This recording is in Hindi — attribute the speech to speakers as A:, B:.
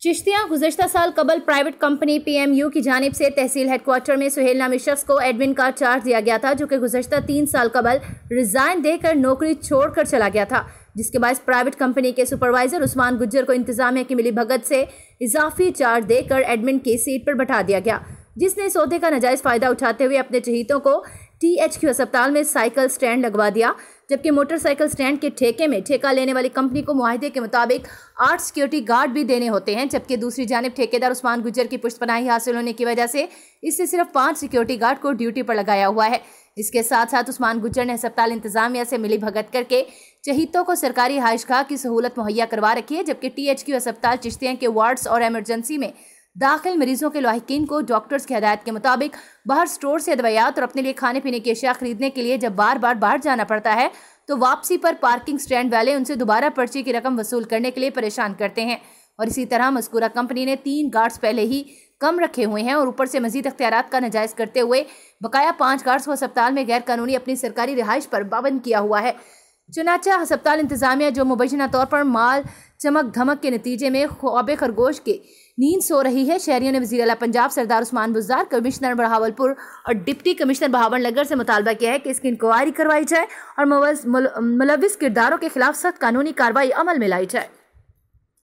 A: चिश्तियां गुजशत साल कबल प्राइवेट कंपनी पीएमयू की जानब से तहसील हेडक्वार्टर में सुहेल नामी शख्स को एडमिन का चार्ज दिया गया था जो कि गुजशत तीन साल कबल रिज़ाइन देकर नौकरी छोड़कर चला गया था जिसके बाद प्राइवेट कंपनी के सुपरवाइज़र उस्मान गुज्जर को इंतजामिया की मिली भगत से इजाफी चार्ज देकर एडमिन की सीट पर बैठा दिया गया जिसने सौदे का नजायज़ फ़ायदा उठाते हुए अपने चहीतों को टी एच क्यू अस्पताल में साइकिल स्टैंड लगवा दिया जबकि मोटरसाइकिल स्टैंड के ठेके में ठेका लेने वाली कंपनी को माहदे के मुताबिक आठ सिक्योरिटी गार्ड भी देने होते हैं जबकि दूसरी जानब ठेकेदार उस्मान गुजर की पुष्पनाही हासिल होने की वजह से इससे सिर्फ पाँच सिक्योरिटी गार्ड को ड्यूटी पर लगाया हुआ है इसके साथ साथ उस्मान गुजर ने अस्पताल इंतजामिया से मिली भगत करके चहितों को सरकारी हाइशगाह की सहूलत मुहैया करवा रखी है जबकि टी एच क्यू अस्पताल चिश्तियाँ के वार्ड्स और एमरजेंसी में दाखिल मरीजों के लाकिन को डॉक्टर्स की हदायत के मुताबिक बाहर स्टोर से दवायात और अपने लिए खाने पीने की अशिया खरीदने के लिए जब बार बार बाहर जाना पड़ता है तो वापसी पर पार्किंग स्टैंड वाले उनसे दोबारा पर्ची की रकम वसूल करने के लिए परेशान करते हैं और इसी तरह मस्कूरा कंपनी ने तीन गार्ड्स पहले ही कम रखे हुए हैं और ऊपर से मजीद अख्तियार का नजायज़ करते हुए बकाया पाँच गार्ड्स को अस्पताल में गैर कानूनी अपनी सरकारी रिहाइश पर पाबंद किया हुआ है चुनाचा हस्पताल इंतज़ामिया जो मुबैना तौर पर माल चमक धमक के नतीजे में ख्वाब खरगोश के नींद सो रही है शहरियों ने वजी अला पंजाब सरदार उस्मान बुजार कमिश्नर बहावलपुर और डिप्टी कमिश्नर बहावल नगर से मुतालबा किया है कि इसकी इंक्वायरी करवाई जाए और मुलविस किरदारों के खिलाफ सख्त कानूनी कार्रवाई अमल में लाई जाए